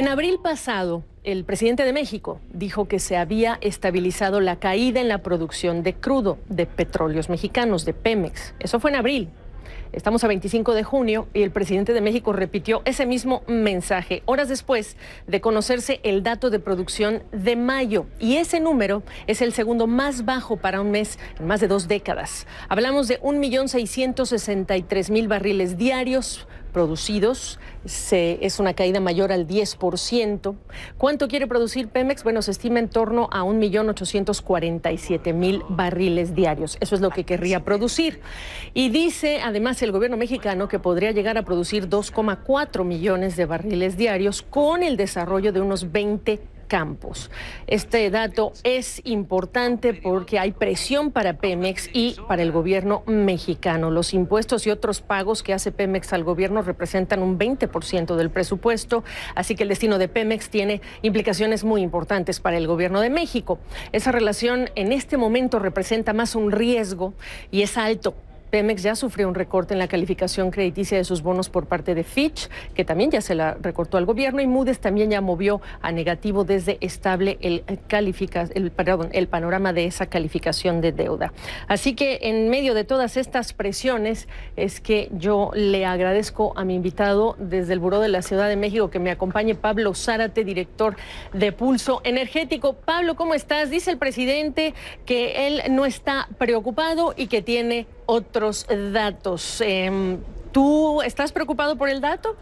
En abril pasado, el presidente de México dijo que se había estabilizado la caída en la producción de crudo de petróleos mexicanos, de Pemex. Eso fue en abril. Estamos a 25 de junio y el presidente de México repitió ese mismo mensaje horas después de conocerse el dato de producción de mayo. Y ese número es el segundo más bajo para un mes en más de dos décadas. Hablamos de 1.663.000 barriles diarios producidos, se, es una caída mayor al 10%. ¿Cuánto quiere producir Pemex? Bueno, se estima en torno a mil barriles diarios. Eso es lo que querría producir. Y dice además el gobierno mexicano que podría llegar a producir 2,4 millones de barriles diarios con el desarrollo de unos 20 campos. Este dato es importante porque hay presión para Pemex y para el gobierno mexicano. Los impuestos y otros pagos que hace Pemex al gobierno representan un 20% del presupuesto, así que el destino de Pemex tiene implicaciones muy importantes para el gobierno de México. Esa relación en este momento representa más un riesgo y es alto Pemex ya sufrió un recorte en la calificación crediticia de sus bonos por parte de Fitch, que también ya se la recortó al gobierno, y Moody's también ya movió a negativo desde estable el, eh, el, el panorama de esa calificación de deuda. Así que en medio de todas estas presiones es que yo le agradezco a mi invitado desde el Buró de la Ciudad de México que me acompañe Pablo Zárate, director de Pulso Energético. Pablo, ¿cómo estás? Dice el presidente que él no está preocupado y que tiene otros datos. Em, ¿Tú estás preocupado por el dato?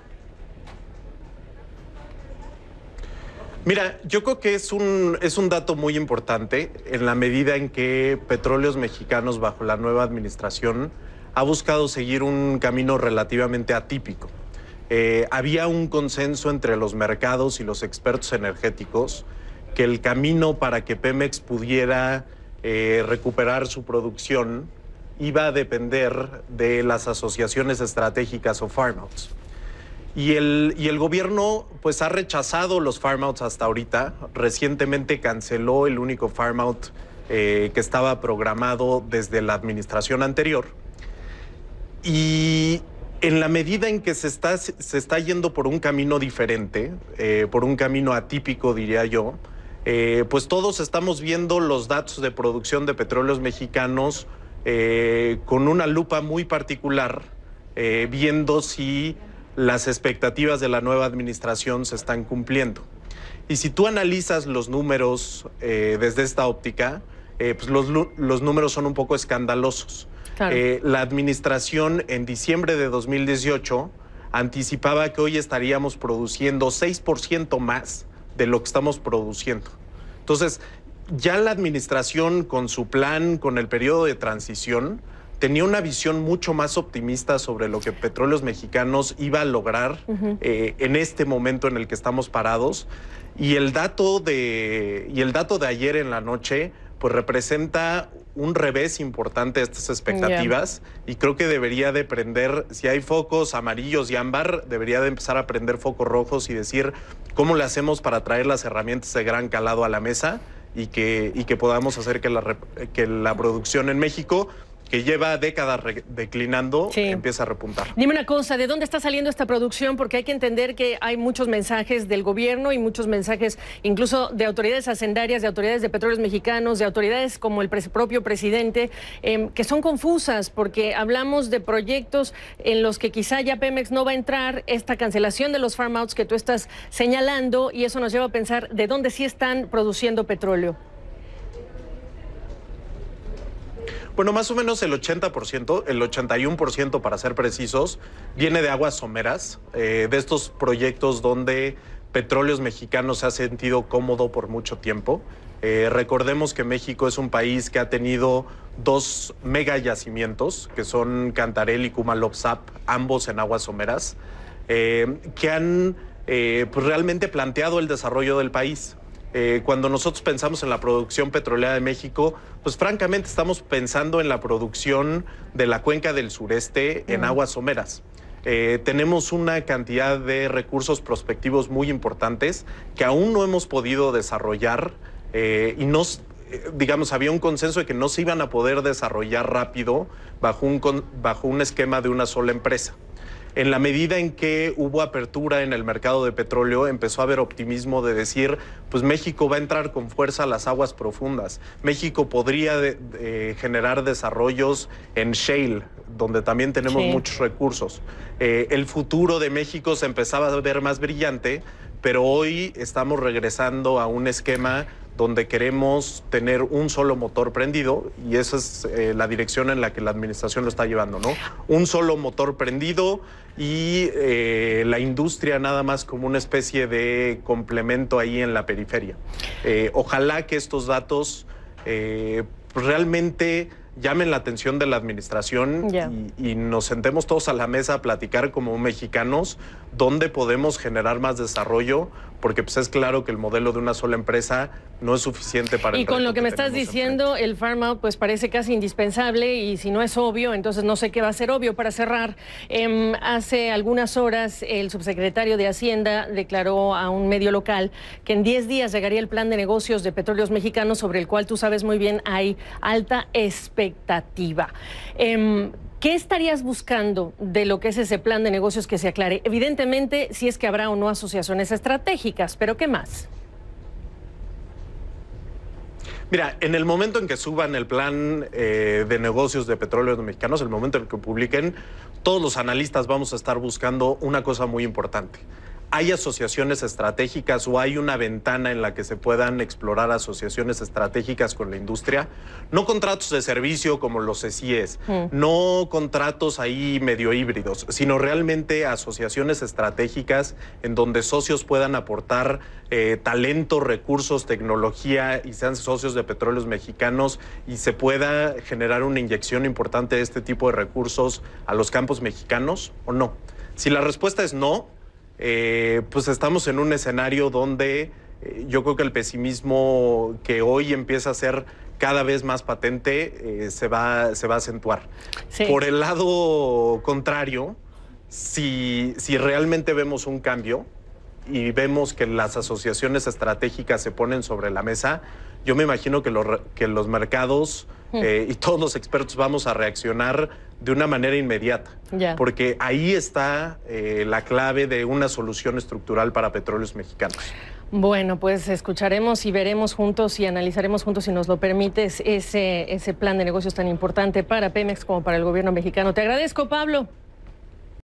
Mira, yo creo que es un, es un dato muy importante en la medida en que Petróleos Mexicanos bajo la nueva administración ha buscado seguir un camino relativamente atípico. Eh, había un consenso entre los mercados y los expertos energéticos que el camino para que Pemex pudiera eh, recuperar su producción iba a depender de las asociaciones estratégicas o farmouts. Y el, y el gobierno pues ha rechazado los farmouts hasta ahorita. Recientemente canceló el único farmout eh, que estaba programado desde la administración anterior. Y en la medida en que se está, se está yendo por un camino diferente, eh, por un camino atípico diría yo, eh, pues todos estamos viendo los datos de producción de petróleos mexicanos eh, con una lupa muy particular, eh, viendo si las expectativas de la nueva administración se están cumpliendo. Y si tú analizas los números eh, desde esta óptica, pues los, los, números son un poco escandalosos. la administración en diciembre de 2018 anticipaba que hoy estaríamos produciendo 6% más de lo que estamos produciendo. Entonces, ya la administración con su plan, con el periodo de transición, tenía una visión mucho más optimista sobre lo que Petróleos Mexicanos iba a lograr eh, en este momento en el que estamos parados. Y el, dato de, y el dato de ayer en la noche, pues representa un revés importante a estas expectativas y creo que debería de prender, si hay focos amarillos y ámbar, debería de empezar a prender focos rojos y decir cómo le hacemos para traer las herramientas de gran calado a la mesa y que, y que podamos hacer que la, que la producción en México que lleva décadas declinando, empieza a repuntar. Dime una cosa, ¿de dónde está saliendo esta producción? Porque hay que entender que hay muchos mensajes del gobierno y muchos mensajes incluso de autoridades hacendarias, de autoridades de petróleos mexicanos, de autoridades como el propio presidente, em, que son confusas porque hablamos de proyectos en los que quizá ya Pemex no va a entrar, esta cancelación de los farmouts que tú estás señalando y eso nos lleva a pensar de dónde sí están produciendo petróleo. Bueno, más o menos el 80%, el 81% para ser precisos, viene de aguas someras, eh, de estos proyectos donde petróleos mexicanos se ha sentido cómodo por mucho tiempo. Eh, recordemos que México es un país que ha tenido dos mega yacimientos, que son Cantarel y Kumalopsap, ambos en aguas someras, eh, que han pues, realmente planteado el desarrollo del país. Eh, cuando nosotros pensamos en la producción petrolera de México, pues francamente estamos pensando en la producción de la cuenca del sureste en aguas someras. Eh, tenemos una cantidad de recursos prospectivos muy importantes que aún no hemos podido desarrollar eh, y nos, digamos, había un consenso de que no se iban a poder desarrollar rápido bajo bajo un esquema de una sola empresa en la medida en que hubo apertura en el mercado de petróleo, empezó a haber optimismo de decir, pues México va a entrar con fuerza a las aguas profundas. México podría generar desarrollos en shale, donde también tenemos muchos recursos. Eh, el futuro de México se empezaba a ver más brillante, pero hoy estamos regresando a un esquema donde queremos tener un solo motor prendido y esa es eh, la dirección en la que la administración lo está llevando, ¿no? Un solo motor prendido y eh, la industria nada más como una especie de complemento ahí en la periferia. Eh, ojalá que estos datos pues realmente llamen la atención de la administración y, nos sentemos todos a la mesa a platicar como mexicanos dónde podemos generar más desarrollo porque pues es claro que el modelo de una sola empresa no es suficiente para... Y con lo que, me estás diciendo, el farm out pues parece casi indispensable y si no es obvio, entonces no sé qué va a ser obvio. Para cerrar, em, hace algunas horas el subsecretario de Hacienda declaró a un medio local que en 10 días llegaría el plan de negocios de petróleos mexicanos sobre el cual tú sabes muy bien hay alta expectativa. Em, ¿Qué estarías buscando de lo que es ese plan de negocios que se aclare? Evidentemente, si es que habrá o no asociaciones estratégicas, pero ¿qué más? Mira, en el momento en que suban el plan eh, de negocios de petróleos mexicanos, el momento en que publiquen, todos los analistas vamos a estar buscando una cosa muy importante. ¿Hay asociaciones estratégicas o hay una ventana en la que se puedan explorar asociaciones estratégicas con la industria? No contratos de servicio como los CIES, mm. no contratos ahí medio híbridos, sino realmente asociaciones estratégicas en donde socios puedan aportar eh, talento, recursos, tecnología y sean socios de petróleos mexicanos y se pueda generar una inyección importante de este tipo de recursos a los campos mexicanos o no. Si la respuesta es no, eh, pues estamos en un escenario donde eh, yo creo que el pesimismo que hoy empieza a ser cada vez más patente eh, se, va, a acentuar. Por el lado contrario, si realmente vemos un cambio, y vemos que las asociaciones estratégicas se ponen sobre la mesa, yo me imagino que, que los mercados hmm. eh, y todos los expertos vamos a reaccionar de una manera inmediata, porque ahí está eh, la clave de una solución estructural para petróleos mexicanos. Bueno, pues escucharemos y veremos juntos y analizaremos juntos, si nos lo permites, ese, ese plan de negocios tan importante para Pemex como para el gobierno mexicano. Te agradezco, Pablo.